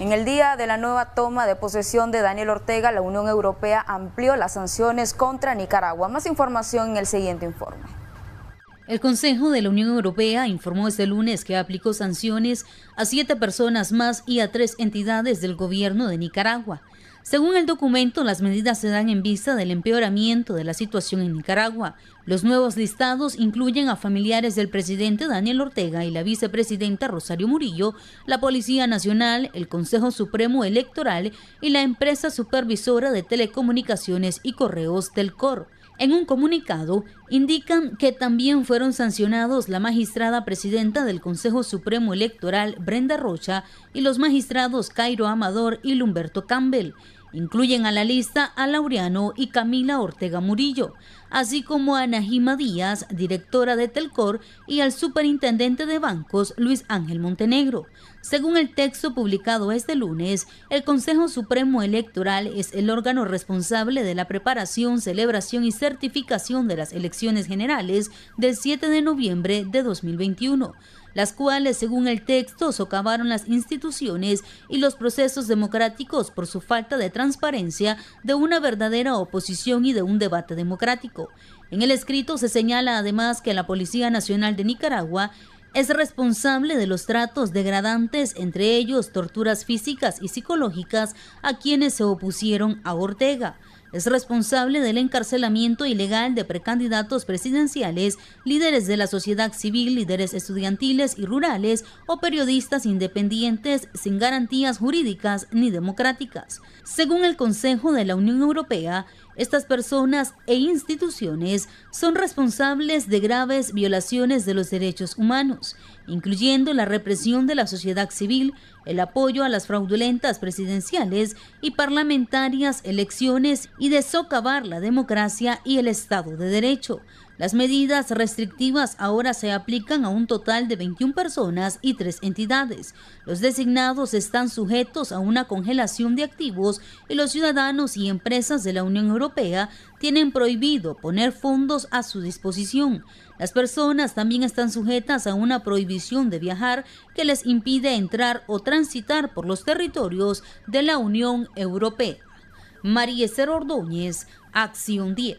En el día de la nueva toma de posesión de Daniel Ortega, la Unión Europea amplió las sanciones contra Nicaragua. Más información en el siguiente informe. El Consejo de la Unión Europea informó este lunes que aplicó sanciones a siete personas más y a tres entidades del gobierno de Nicaragua según el documento, las medidas se dan en vista del empeoramiento de la situación en Nicaragua. Los nuevos listados incluyen a familiares del presidente Daniel Ortega y la vicepresidenta Rosario Murillo, la Policía Nacional, el Consejo Supremo Electoral y la empresa supervisora de telecomunicaciones y correos del COR. En un comunicado, indican que también fueron sancionados la magistrada presidenta del Consejo Supremo Electoral, Brenda Rocha, y los magistrados Cairo Amador y Lumberto Campbell. Incluyen a la lista a Laureano y Camila Ortega Murillo, así como a Najima Díaz, directora de Telcor, y al superintendente de bancos Luis Ángel Montenegro. Según el texto publicado este lunes, el Consejo Supremo Electoral es el órgano responsable de la preparación, celebración y certificación de las elecciones generales del 7 de noviembre de 2021 las cuales, según el texto, socavaron las instituciones y los procesos democráticos por su falta de transparencia de una verdadera oposición y de un debate democrático. En el escrito se señala además que la Policía Nacional de Nicaragua es responsable de los tratos degradantes, entre ellos torturas físicas y psicológicas, a quienes se opusieron a Ortega es responsable del encarcelamiento ilegal de precandidatos presidenciales, líderes de la sociedad civil, líderes estudiantiles y rurales o periodistas independientes sin garantías jurídicas ni democráticas. Según el Consejo de la Unión Europea, estas personas e instituciones son responsables de graves violaciones de los derechos humanos incluyendo la represión de la sociedad civil, el apoyo a las fraudulentas presidenciales y parlamentarias elecciones y de socavar la democracia y el Estado de Derecho. Las medidas restrictivas ahora se aplican a un total de 21 personas y tres entidades. Los designados están sujetos a una congelación de activos y los ciudadanos y empresas de la Unión Europea tienen prohibido poner fondos a su disposición. Las personas también están sujetas a una prohibición de viajar que les impide entrar o transitar por los territorios de la Unión Europea. María Ordóñez, Acción 10.